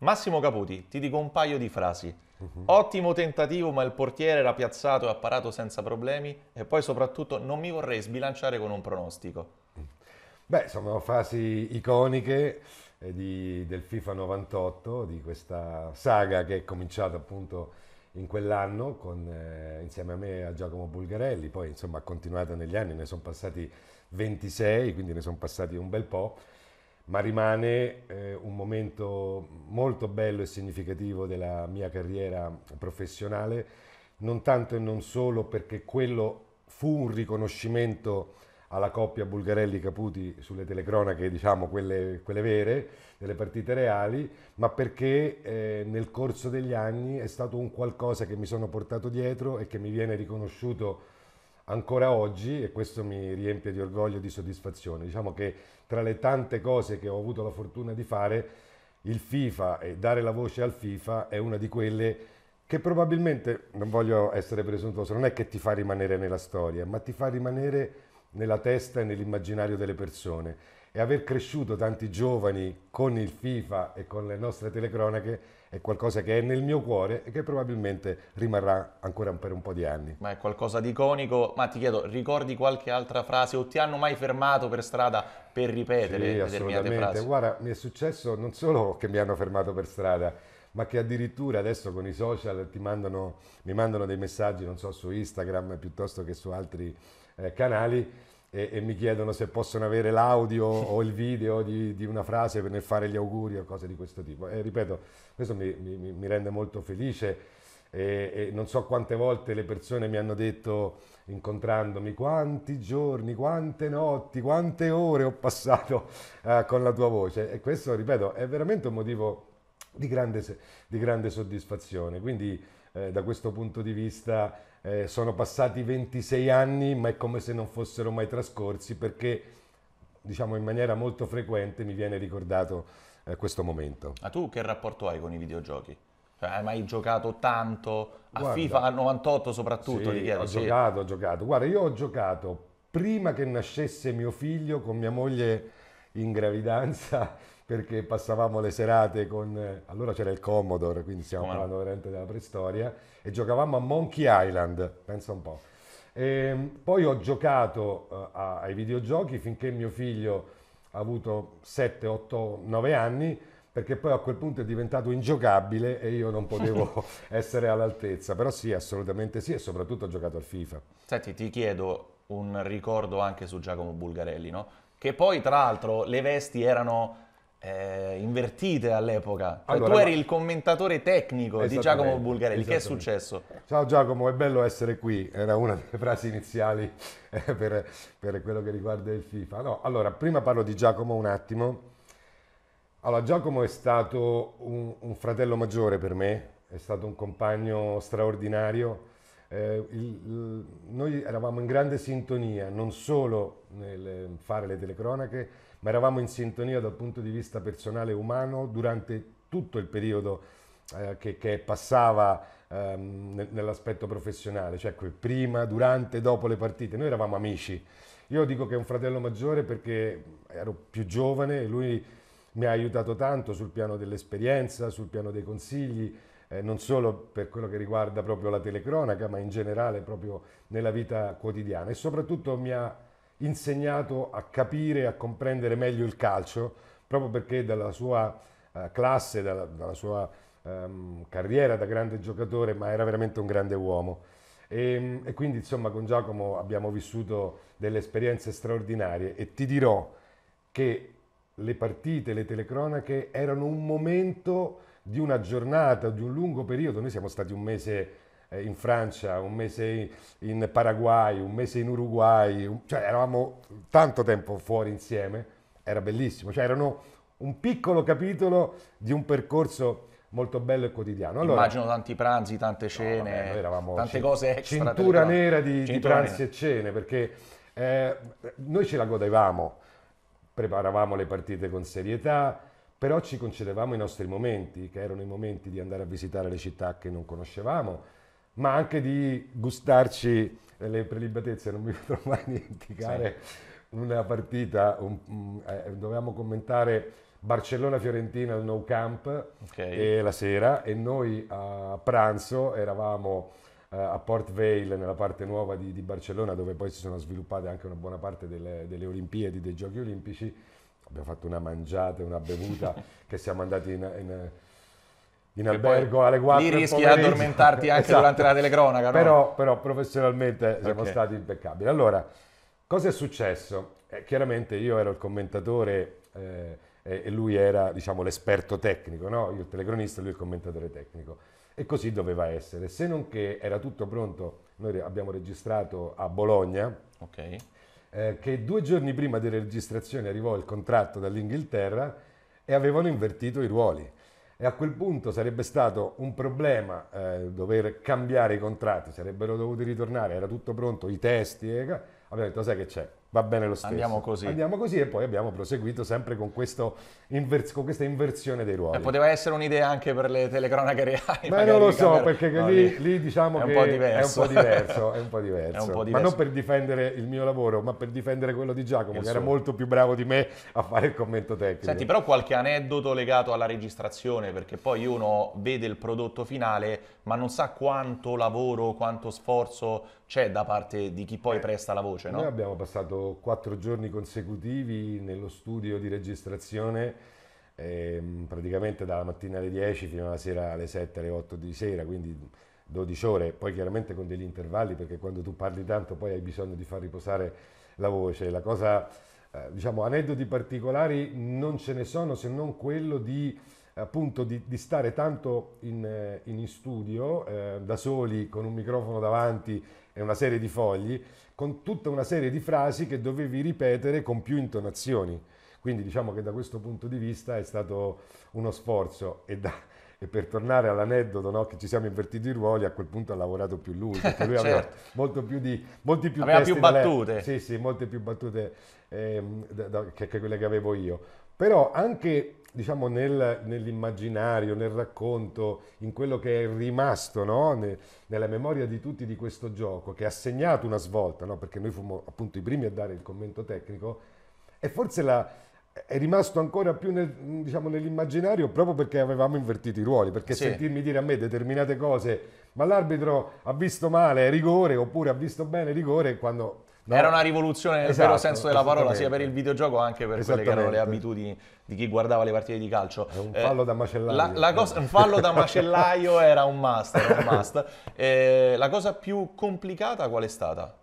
Massimo Caputi, ti dico un paio di frasi. Uh-huh. Ottimo tentativo, ma il portiere era piazzato e apparato senza problemi. E poi soprattutto non mi vorrei sbilanciare con un pronostico. Mm. Beh, sono frasi iconiche eh, di, del FIFA 98, di questa saga che è cominciata appunto in quell'anno con, eh, insieme a me e a Giacomo Bulgarelli, poi insomma ha continuato negli anni, ne sono passati 26, quindi ne sono passati un bel po' ma rimane eh, un momento molto bello e significativo della mia carriera professionale, non tanto e non solo perché quello fu un riconoscimento alla coppia Bulgarelli-Caputi sulle telecronache, diciamo quelle, quelle, vere, delle partite reali, ma perché eh, nel corso degli anni è stato un qualcosa che mi sono portato dietro e che mi viene riconosciuto ancora oggi e questo mi riempie di orgoglio e di soddisfazione. Diciamo che tra le tante cose che ho avuto la fortuna di fare, il FIFA e dare la voce al FIFA è una di quelle che probabilmente, non voglio essere presuntuoso, non è che ti fa rimanere nella storia, ma ti fa rimanere nella testa e nell'immaginario delle persone. E aver cresciuto tanti giovani con il FIFA e con le nostre telecronache è qualcosa che è nel mio cuore e che probabilmente rimarrà ancora per un po' di anni. Ma è qualcosa di iconico, ma ti chiedo, ricordi qualche altra frase o ti hanno mai fermato per strada per ripetere sì, determinate frasi? Guarda, mi è successo non solo che mi hanno fermato per strada, ma che addirittura adesso con i social mandano, mi mandano dei messaggi, non so, su Instagram piuttosto che su altri eh, canali, e, e mi chiedono se possono avere l'audio o il video di, di, una frase per fare gli auguri o cose di questo tipo. E ripeto, questo mi, mi, mi rende molto felice. E, e, non so quante volte le persone mi hanno detto incontrandomi quanti giorni, quante notti, quante ore ho passato eh, con la tua voce e questo, ripeto, è veramente un motivo di grande, di grande soddisfazione. Quindi eh, da questo punto di vista eh, sono passati 26 anni, ma è come se non fossero mai trascorsi perché diciamo in maniera molto frequente mi viene ricordato eh, questo momento. Ma tu che rapporto hai con i videogiochi? Cioè, hai mai giocato tanto a Guarda, FIFA al 98 soprattutto? Sì, chiedo, ho sì. giocato, ho giocato. Guarda, io ho giocato prima che nascesse mio figlio con mia moglie in gravidanza perché passavamo le serate con... Allora c'era il Commodore, quindi stiamo Come parlando no? veramente della preistoria, e giocavamo a Monkey Island, pensa un po'. E ehm, poi ho giocato uh, ai videogiochi finché mio figlio ha avuto 7, 8, 9 anni, perché poi a quel punto è diventato ingiocabile e io non potevo essere all'altezza. Però sì, assolutamente sì, e soprattutto ho giocato al FIFA. Senti, ti chiedo un ricordo anche su Giacomo Bulgarelli, no? Che poi, tra l'altro, le vesti erano eh, invertite all'epoca. Cioè, allora, tu eri ma... il commentatore tecnico di Giacomo Bulgarelli. Che è successo? Ciao Giacomo, è bello essere qui. Era una delle frasi iniziali eh, per, per, quello che riguarda il FIFA. No, allora, prima parlo di Giacomo un attimo. Allora, Giacomo è stato un, un fratello maggiore per me, è stato un compagno straordinario. Eh, il, il, noi eravamo in grande sintonia non solo nel fare le telecronache, ma eravamo in sintonia dal punto di vista personale e umano durante tutto il periodo eh, che, che, passava ehm, nell'aspetto professionale, cioè ecco, prima, durante, dopo le partite. Noi eravamo amici. Io dico che è un fratello maggiore perché ero più giovane e lui mi ha aiutato tanto sul piano dell'esperienza, sul piano dei consigli, eh, non solo per quello che riguarda proprio la telecronaca, ma in generale proprio nella vita quotidiana e soprattutto mi ha insegnato a capire e a comprendere meglio il calcio, proprio perché dalla sua eh, classe, dalla, dalla sua ehm, carriera da grande giocatore, ma era veramente un grande uomo. E, ehm, e, quindi insomma con Giacomo abbiamo vissuto delle esperienze straordinarie e ti dirò che le partite, le telecronache erano un momento di una giornata, di un lungo periodo, noi siamo stati un mese eh, in Francia, un mese in Paraguay, un mese in Uruguay, cioè eravamo tanto tempo fuori insieme, era bellissimo, cioè erano un piccolo capitolo di un percorso molto bello e quotidiano. Allora, Immagino tanti pranzi, tante cene, no, vabbè, tante cin- cose extra. Cintura nera di, cintura di pranzi nera. e cene, perché eh, noi ce la godevamo, preparavamo le partite con serietà, però ci concedevamo i nostri momenti, che erano i momenti di andare a visitare le città che non conoscevamo, ma anche di gustarci le prelibatezze, non mi potrò mai dimenticare sì. una partita, un, mm, eh, dovevamo commentare Barcellona-Fiorentina al No Camp okay. Eh, la sera e noi a pranzo eravamo eh, a Port Vale, nella parte nuova di, di, Barcellona, dove poi si sono sviluppate anche una buona parte delle, delle Olimpiadi, dei Giochi Olimpici. Abbiamo fatto una mangiata, una bevuta, che siamo andati in, in in albergo alle 4 lì rischi di addormentarti anche esatto. durante la telecronaca però, no? però professionalmente siamo okay. stati impeccabili allora cosa è successo? Eh, chiaramente io ero il commentatore eh, e lui era diciamo, l'esperto tecnico no? io il telecronista lui il commentatore tecnico e così doveva essere se non che era tutto pronto noi abbiamo registrato a Bologna okay. eh, che due giorni prima delle registrazioni arrivò il contratto dall'Inghilterra e avevano invertito i ruoli e a quel punto sarebbe stato un problema eh, dover cambiare i contratti, sarebbero dovuti ritornare, era tutto pronto, i testi, e... Eh, abbiamo detto sai che c'è, va bene lo stesso. Andiamo così. Andiamo così e poi abbiamo proseguito sempre con, invers- con questa inversione dei ruoli. Eh, poteva essere un'idea anche per le telecronache reali. Ma non lo so, camera... perché no, lì, lì, diciamo è che un è un po' diverso. È un po' diverso. un po diverso. Ma non per difendere il mio lavoro, ma per difendere quello di Giacomo, il che suo. era molto più bravo di me a fare il commento tecnico. Senti, però qualche aneddoto legato alla registrazione, perché poi uno vede il prodotto finale, ma non sa quanto lavoro, quanto sforzo c'è da parte di chi poi eh, presta la voce, no? Noi abbiamo passato quattro giorni consecutivi nello studio di registrazione, ehm, praticamente dalla mattina alle 10 fino alla sera alle 7, alle 8 di sera, quindi 12 ore, poi chiaramente con degli intervalli perché quando tu parli tanto poi hai bisogno di far riposare la voce. La cosa, eh, diciamo, aneddoti particolari non ce ne sono se non quello di appunto di, di stare tanto in, eh, in studio eh, da soli con un microfono davanti e una serie di fogli con tutta una serie di frasi che dovevi ripetere con più intonazioni. Quindi diciamo che da questo punto di vista è stato uno sforzo e, da, e per tornare all'aneddoto no, che ci siamo invertiti i ruoli, a quel punto ha lavorato più lui, perché lui certo. aveva molto più di, molti più aveva più battute. sì, sì, molte più battute eh, da, da, che, che quelle che avevo io però anche diciamo, nel, nell'immaginario, nel racconto, in quello che è rimasto no? ne, nella memoria di tutti di questo gioco, che ha segnato una svolta, no? perché noi fumo appunto i primi a dare il commento tecnico, e forse la, è rimasto ancora più nel, diciamo, nell'immaginario proprio perché avevamo invertito i ruoli, perché sì. sentirmi dire a me determinate cose, ma l'arbitro ha visto male rigore oppure ha visto bene rigore, quando No. Era una rivoluzione nel esatto, vero senso della parola, sia per il videogioco anche per quelle che erano le abitudini di chi guardava le partite di calcio. È un eh, fallo eh, da macellaio. La, la cosa, un fallo da macellaio era un must. Era un must. Eh, la cosa più complicata qual è stata?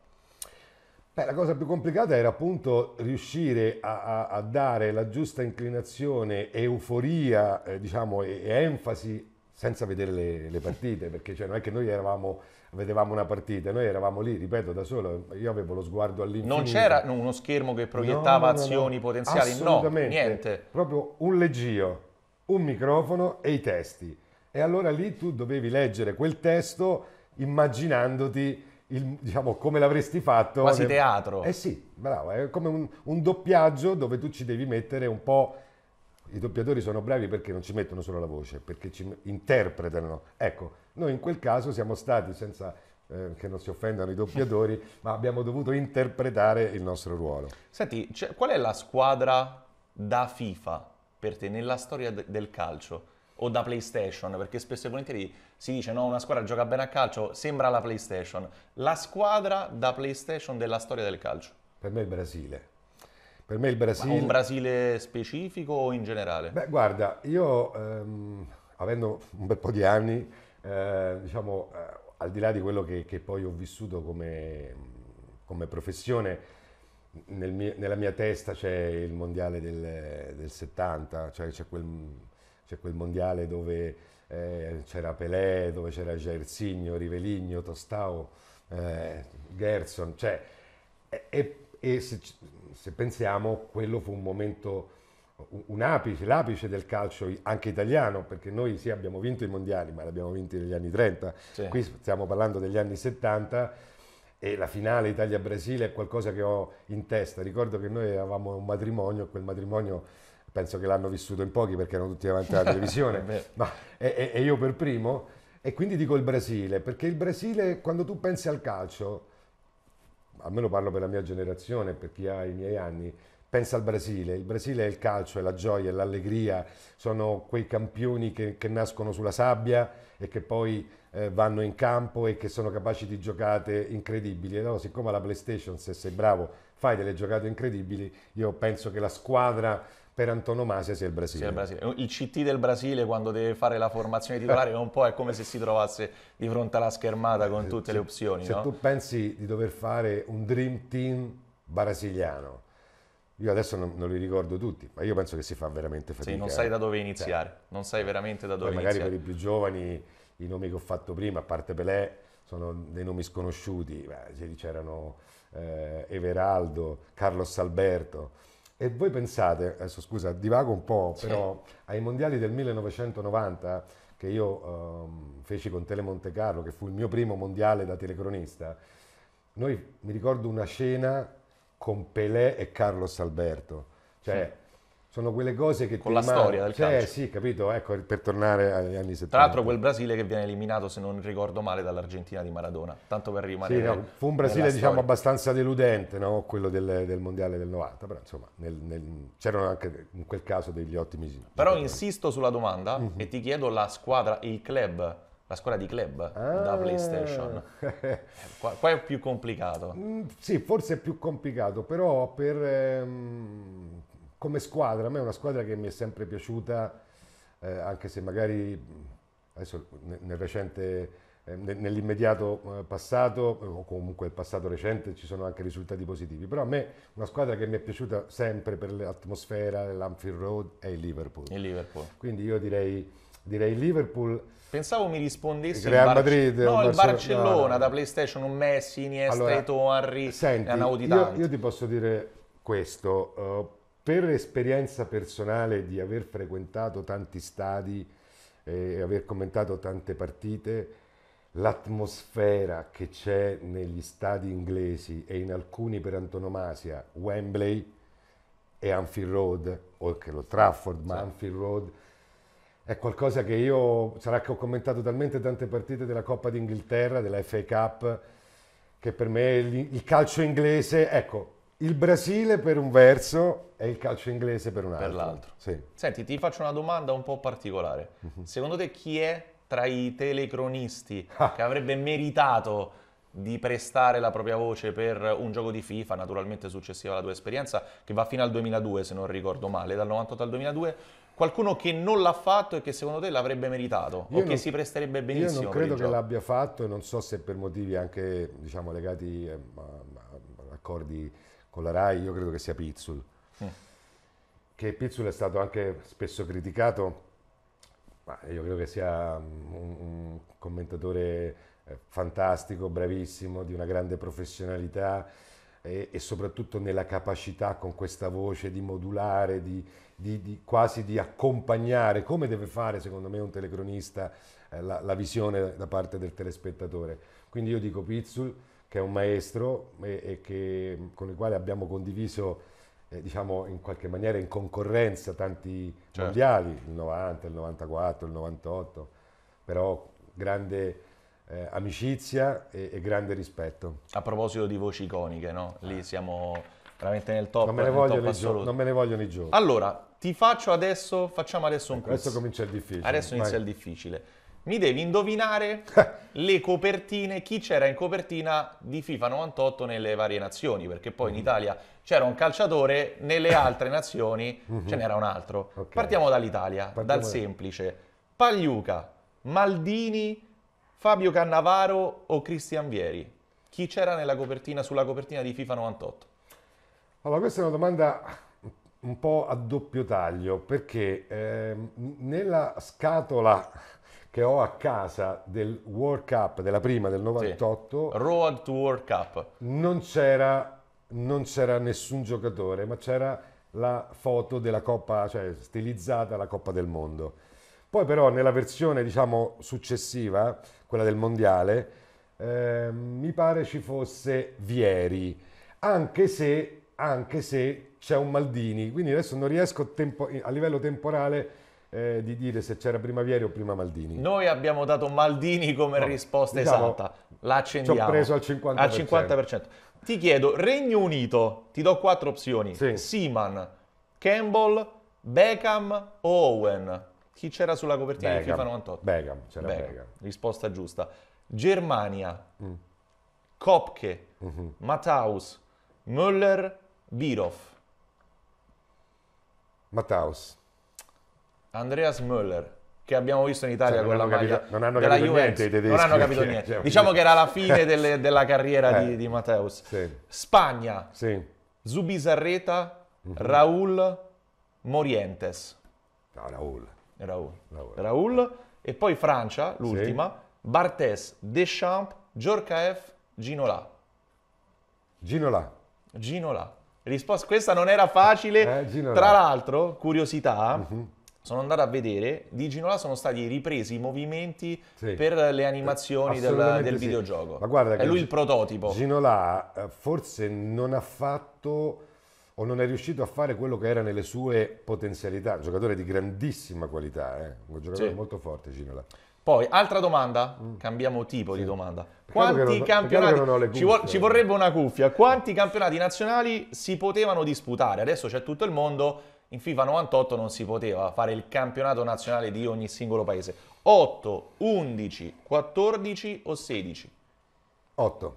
Beh, la cosa più complicata era appunto riuscire a, a, a dare la giusta inclinazione, euforia eh, diciamo, e, e, enfasi senza vedere le, le partite, perché cioè, non è che noi eravamo vedevamo una partita, noi eravamo lì, ripeto, da solo, io avevo lo sguardo all'infinito. Non c'era uno schermo che proiettava no, no, azioni no, potenziali, no, niente. Proprio un leggio, un microfono e i testi. E allora lì tu dovevi leggere quel testo immaginandoti il, diciamo, come l'avresti fatto. Quasi teatro. Eh sì, bravo, è come un, un doppiaggio dove tu ci devi mettere un po' i doppiatori sono bravi perché non ci mettono solo la voce, perché ci interpretano. Ecco, noi in quel caso siamo stati senza eh, che non si offendano i doppiatori, ma abbiamo dovuto interpretare il nostro ruolo. Senti, qual è la squadra da FIFA per te nella storia de- del calcio? O da PlayStation? Perché spesso e volentieri si dice no, una squadra gioca bene a calcio, sembra la PlayStation. La squadra da PlayStation della storia del calcio? Per me è il Brasile per me il Brasile... un Brasile specifico o in generale? Beh, guarda, io ehm, avendo un bel po' di anni, eh, diciamo, eh, al di là di quello che, che poi ho vissuto come, come professione, nel mio, nella mia testa c'è il mondiale del, del 70, cioè c'è quel, c'è quel mondiale dove eh, c'era Pelé, dove c'era Gersigno, Riveligno, Tostao, eh, Gerson, cioè, e, e e se, se pensiamo quello fu un momento, un apice, l'apice del calcio anche italiano, perché noi sì abbiamo vinto i mondiali, ma l'abbiamo vinto negli anni 30, sì. qui stiamo parlando degli anni 70 e la finale Italia-Brasile è qualcosa che ho in testa. Ricordo che noi avevamo un matrimonio, quel matrimonio penso che l'hanno vissuto in pochi perché erano tutti davanti alla televisione, ma, e, e io per primo, e quindi dico il Brasile, perché il Brasile quando tu pensi al calcio almeno parlo per la mia generazione, per chi ha i miei anni, pensa al Brasile. Il Brasile è il calcio, è la gioia, è l'allegria, sono quei campioni che, che nascono sulla sabbia e che poi eh, vanno in campo e che sono capaci di giocate incredibili. Allora, siccome alla PlayStation, se sei bravo, fai delle giocate incredibili, io penso che la squadra per antonomasia sia il Brasile. Sì, il, Brasile. il CT del Brasile quando deve fare la formazione titolare un po' è come se si trovasse di fronte alla schermata con eh, tutte se, le opzioni. Se no? tu pensi di dover fare un dream team brasiliano, io adesso non, non, li ricordo tutti, ma io penso che si fa veramente fatica. Sì, non sai eh. da dove iniziare, cioè, non sai veramente da dove Poi iniziare. Magari per i più giovani i nomi che ho fatto prima, a parte Pelé, sono dei nomi sconosciuti, c'erano eh, Everaldo, Carlos Alberto e voi pensate, adesso scusa, divago un po', sì. però ai mondiali del 1990 che io um, feci con Tele Monte Carlo, che fu il mio primo mondiale da telecronista, noi mi ricordo una scena con Pelé e Carlos Alberto. Cioè, sì sono quelle cose che... Con la rimane... storia del cioè, calcio. sì, capito, ecco, per tornare agli anni 70. Tra l'altro quel Brasile che viene eliminato, se non ricordo male, dall'Argentina di Maradona, tanto per rimanere... Sì, no, fu un Brasile diciamo abbastanza deludente, no? quello del, del, Mondiale del 90, però insomma nel, nel... c'erano anche in quel caso degli ottimi... Però giocatori. insisto sulla domanda mm-hmm. e ti chiedo la squadra, il club la squadra di club ah. da PlayStation. Qua, qua, è più complicato. Mm, sì, forse è più complicato, però per, ehm, come squadra, a me è una squadra che mi è sempre piaciuta, eh, anche se magari adesso nel recente, eh, nell'immediato eh, passato, eh, o comunque nel passato recente, ci sono anche risultati positivi. Però a me una squadra che mi è piaciuta sempre per l'atmosfera, l'Anfield Road, è il Liverpool. Il Liverpool. Quindi io direi, direi Liverpool. Pensavo mi rispondessi Real Bar- Madrid, no, il Barcellona, Barcellona no, da PlayStation, un Messi, Iniesta, allora, Eto'o, Henry, senti, ne hanno avuti tanti. Io, io ti posso dire questo, uh, per esperienza personale di aver frequentato tanti stadi e aver commentato tante partite, l'atmosfera che c'è negli stadi inglesi e in alcuni per antonomasia, Wembley e Anfield Road, o che lo Trafford, ma sì. Anfield Road, è qualcosa che io, sarà che ho commentato talmente tante partite della Coppa d'Inghilterra, della FA Cup, che per me il calcio inglese, ecco, il Brasile per un verso e il calcio inglese per un altro. Per l'altro. Sì. Senti, ti faccio una domanda un po' particolare. Mm-hmm. Secondo te chi è tra i telecronisti ah. che avrebbe meritato di prestare la propria voce per un gioco di FIFA, naturalmente successiva alla tua esperienza, che va fino al 2002 se non ricordo male, dal 98 al 2002, qualcuno che non l'ha fatto e che secondo te l'avrebbe meritato io o non, che si presterebbe benissimo? Io non credo che gioco. l'abbia fatto e non so se per motivi anche diciamo, legati a, a, a accordi con la RAI, io credo che sia Pizzul. Mm. Che Pizzul è stato anche spesso criticato, ma io credo che sia un, un commentatore eh, fantastico, bravissimo, di una grande professionalità e, e, soprattutto nella capacità con questa voce di modulare, di, di, di quasi di accompagnare, come deve fare secondo me un telecronista eh, la, la, visione da parte del telespettatore. Quindi io dico Pizzul che è un maestro e, e che, con il quale abbiamo condiviso eh, diciamo in qualche maniera in concorrenza tanti certo. mondiali, il 90, il 94, il 98, però grande eh, amicizia e, e, grande rispetto. A proposito di voci iconiche, no? lì eh. siamo veramente nel top, non me ne, vogliono, i giochi. Allora, ti faccio adesso, facciamo adesso un ecco, quiz. Adesso comincia il difficile. Adesso inizia Vai. il difficile mi devi indovinare le copertine, chi c'era in copertina di FIFA 98 nelle varie nazioni, perché poi in mm. Italia c'era un calciatore, nelle altre nazioni mm-hmm. ce n'era un altro. Okay. Partiamo dall'Italia, Partiamo dal semplice. Pagliuca, Maldini, Fabio Cannavaro o Cristian Vieri? Chi c'era copertina, sulla copertina di FIFA 98? Allora, questa è una domanda un po' a doppio taglio, perché eh, nella scatola che ho a casa del World Cup, della prima del 98. Sì. Road to World Cup. Non c'era, non c'era nessun giocatore, ma c'era la foto della Coppa, cioè stilizzata la Coppa del Mondo. Poi però nella versione, diciamo, successiva, quella del Mondiale, eh, mi pare ci fosse Vieri, anche se, anche se c'è un Maldini, quindi adesso non riesco tempo, a livello temporale eh, di dire se c'era prima Vieri o prima Maldini. Noi abbiamo dato Maldini come no, risposta diciamo, esatta. L'accendiamo. accendiamo. Ci ho preso al 50%. Al 50%. Ti chiedo, Regno Unito, ti do quattro opzioni. Sì. Seaman, Campbell, Beckham o Owen. Chi c'era sulla copertina Beckham, di FIFA 98? Beckham, c'era Beckham. Beckham. Risposta giusta. Germania, mm. Kopke, mm -hmm. Matthaus, Müller, Birov. Matthaus. Andreas Müller che abbiamo visto in Italia cioè, con la maglia non hanno della capito Juventus, niente, tedeschi, non hanno capito perché, cioè, niente. Cioè, diciamo che era la fine delle, della carriera eh, di, di Matteus. Sì. Spagna, sì. Zubizarreta, mm-hmm. Raul, Morientes. No, Raul. Raul. Raul. Raul. E poi Francia, l'ultima, sì. Bartes, Deschamps, Giorcaef, Ginola. Ginola. Ginola. Risposta, questa non era facile. Eh, Tra l'altro, curiosità, mm-hmm sono andato a vedere, di Ginola sono stati ripresi i movimenti sì, per le animazioni del, del sì. videogioco. Ma guarda è lui il prototipo. Ginola eh, forse non ha fatto o non è riuscito a fare quello che era nelle sue potenzialità. Un giocatore di grandissima qualità, eh? un giocatore sì. molto forte Ginola. Poi, altra domanda, mm. cambiamo tipo di domanda. Quanti non, campionati, ci, vo- ci vorrebbe una cuffia, quanti campionati nazionali si potevano disputare? Adesso c'è tutto il mondo, in FIFA 98 non si poteva fare il campionato nazionale di ogni singolo paese. 8, 11, 14 o 16? 8.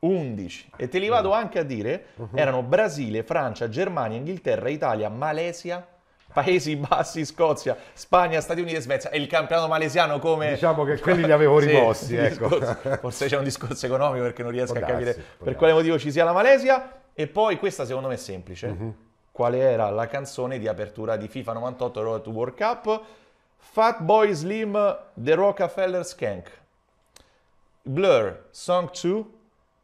11. E te li vado anche a dire, mhm. erano Brasile, Francia, Germania, Inghilterra, Italia, Malesia, Paesi Bassi, Scozia, Spagna, Stati Uniti e Svezia. E il campionato malesiano come... Diciamo che quelli li avevo rimossi, sì, ecco. Discorso, forse c'è un discorso economico perché non riesco Podarsi, a capire per quale motivo ci sia la Malesia. E poi questa secondo me è semplice. Uh-huh quale era la canzone di apertura di FIFA 98 Road to World Cup, Fatboy Slim, The Rockefeller Skank, Blur, Song 2,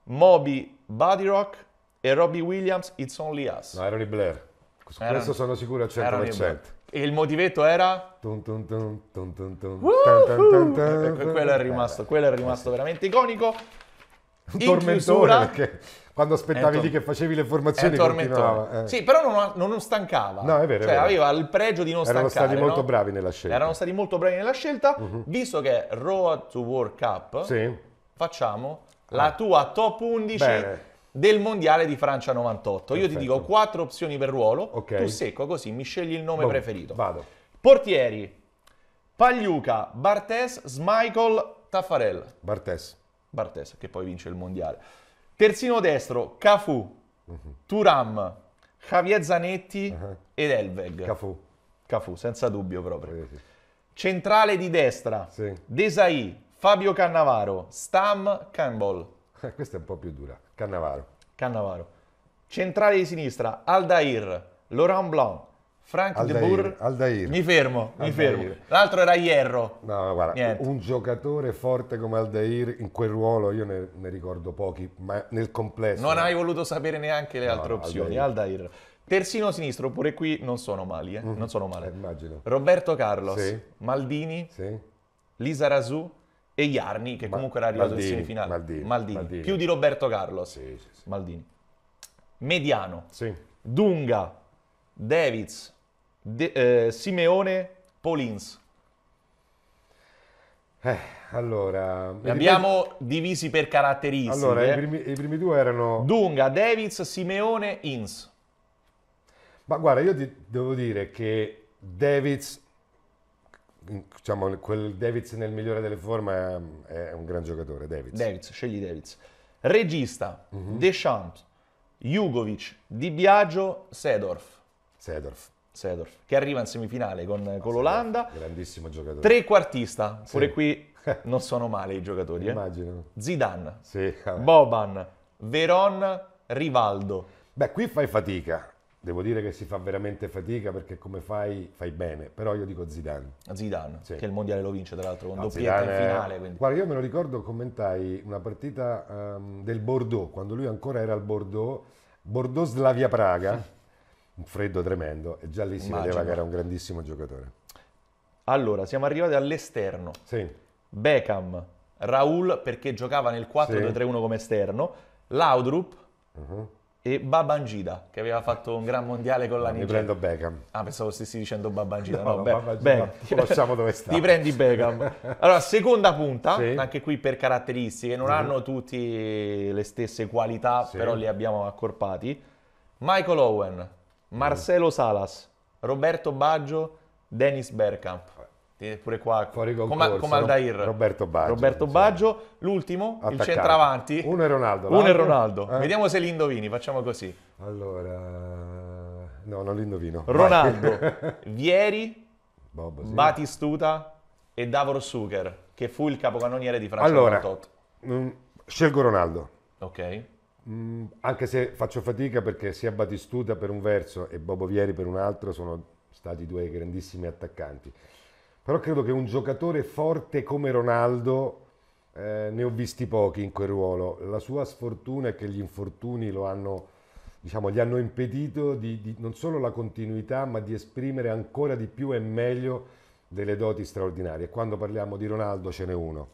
Moby, Body Rock e Robbie Williams, It's Only Us. No, erano i Blur. Su erano, questo sono sicuro al 100%. E il motivetto era? Dun quello è rimasto, quello è rimasto eh, veramente iconico un in tormentone perché quando aspettavi lì che facevi le formazioni continuava. Eh. Sì, però non, non, stancava. No, è vero. Cioè, è vero. aveva il pregio di non erano stancare. Erano stati molto bravi nella scelta. Erano stati molto bravi nella scelta, uh-huh. visto che Road to World Cup sì. facciamo ah. la tua top 11 Bene. del Mondiale di Francia 98. Perfetto. Io ti dico quattro opzioni per ruolo, okay. tu secco così mi scegli il nome Bom, preferito. Vado. Portieri, Pagliuca, Bartes, Smichael, Taffarel. Bartes. Bartes che poi vince il mondiale. Terzino destro, Cafu, uh-huh. Mhm. Turam, Javier Zanetti uh-huh. ed Elveg. Cafu. Cafu, senza dubbio proprio. Sì, sì. Centrale di destra, sì. Desai, Fabio Cannavaro, Stam, Campbell. Eh, questa è un po' più dura. Cannavaro. Cannavaro. Centrale di sinistra, Aldair, Laurent Blanc, Frank Aldair, De Boer. Aldair. Mi fermo, Aldair. mi fermo. L'altro era Ierro. No, guarda, Niente. un giocatore forte come Aldair in quel ruolo io ne, ne ricordo pochi, ma nel complesso. Non hai voluto sapere neanche le altre no, opzioni. Aldair. Aldair. Terzino sinistro, pure qui non sono mali, eh? Mhm. non sono male. Eh, immagino. Roberto Carlos, sì. Maldini, sì. Lisa Rasù e Iarni, che ma- comunque era arrivato Maldini, in semifinale. Maldini, Maldini. Maldini. Più di Roberto Carlos. Sì, Maldini. Mediano. Dunga, Davids, De, eh, Simeone Paulins. Eh, allora, li abbiamo primi... divisi per caratteristiche. Allora, i primi, i primi, due erano Dunga, Davids, Simeone, Ins. Ma guarda, io ti, devo dire che Davids, diciamo, quel Davids nel migliore delle forme è un gran giocatore. Davids, Davids scegli Davids. Regista, uh-huh. Deschamps, Jugovic, Di Biagio, Sedorf. Sedorf. Sedorf, che arriva in semifinale con, con l'Olanda. Grandissimo giocatore. Trequartista, pure sì. qui non sono male i giocatori. Eh. Immagino. Eh. Zidane, sì, Boban, Veron, Rivaldo. Beh, qui fai fatica. Devo dire che si fa veramente fatica perché come fai, fai bene. Però io dico Zidane. Zidane, che il mondiale lo vince tra l'altro con no, doppietta Zidane... in finale. Quindi. Guarda, io me lo ricordo, commentai una partita um, del Bordeaux, quando lui ancora era al Bordeaux, Bordeaux-Slavia-Praga. un freddo tremendo e già lì si Immagino. vedeva che era un grandissimo giocatore. Allora, siamo arrivati all'esterno. Sì. Beckham, Raul perché giocava nel 4-2-3-1 sì. come esterno, Laudrup uh-huh. e Babangida che aveva fatto un gran mondiale con la ah, Nigeria. Mi prendo Beckham. Ah, pensavo stessi dicendo Babangida. No, no, Be- Babangida. Beckham. lasciamo dove sta. Ti prendi Beckham. Allora, seconda punta, sì. anche qui per caratteristiche, non uh-huh. hanno tutti le stesse qualità, sì. però li abbiamo accorpati. Michael Owen, Mm. Marcelo Salas, Roberto Baggio, Dennis Bergkamp. Pure qua, Fuori concorso, come, come Aldair. Roberto Baggio. Roberto Baggio. l'ultimo, Attaccare. il centravanti. Uno è Ronaldo. Uno è Ronaldo. Eh? Vediamo se li indovini, facciamo così. Allora... No, non li indovino. Ronaldo, Vieri, Bob, sì. Batistuta e Davor Suker, che fu il capocannoniere di Francia allora, 98. Mh, mm, scelgo Ronaldo. Ok. Mm, anche se faccio fatica perché sia Batistuta per un verso e Bobo Vieri per un altro sono stati due grandissimi attaccanti. Però credo che un giocatore forte come Ronaldo eh, ne ho visti pochi in quel ruolo. La sua sfortuna è che gli infortuni lo hanno, diciamo, gli hanno impedito di, di non solo la continuità, ma di esprimere ancora di più e meglio delle doti straordinarie. Quando parliamo di Ronaldo ce n'è uno.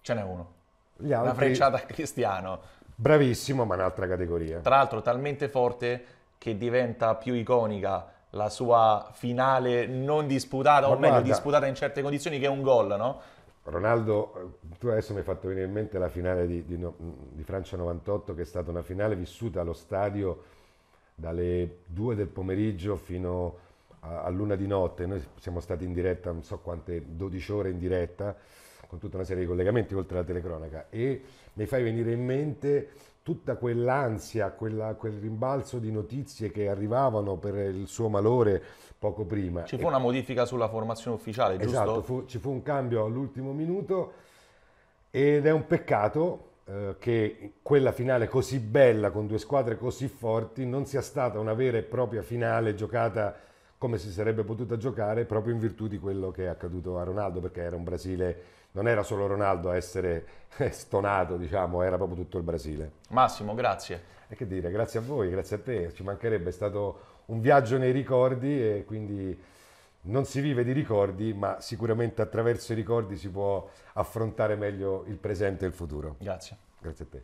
Ce n'è uno. Altri... Una frecciata a Cristiano. Bravissimo, ma un'altra categoria. Tra l'altro talmente forte che diventa più iconica la sua finale non disputata, ma o meglio disputata in certe condizioni, che è un gol, no? Ronaldo, eh, tu adesso mi hai fatto venire in mente la finale di, di, di Francia 98, che è stata una finale vissuta allo stadio dalle 2 del pomeriggio fino a, luna di notte. Noi siamo stati in diretta, non so quante, 12 ore in diretta con tutta una serie di collegamenti oltre alla telecronaca e mi fai venire in mente tutta quell'ansia, quella, quel rimbalzo di notizie che arrivavano per il suo malore poco prima. Ci fu e... una modifica sulla formazione ufficiale, giusto? Esatto, fu, ci fu un cambio all'ultimo minuto ed è un peccato eh, che quella finale così bella con due squadre così forti non sia stata una vera e propria finale giocata come si sarebbe potuta giocare proprio in virtù di quello che è accaduto a Ronaldo perché era un Brasile non era solo Ronaldo a essere stonato, diciamo, era proprio tutto il Brasile. Massimo, grazie. E che dire, grazie a voi, grazie a te, ci mancherebbe, è stato un viaggio nei ricordi e quindi non si vive di ricordi, ma sicuramente attraverso i ricordi si può affrontare meglio il presente e il futuro. Grazie. Grazie a te.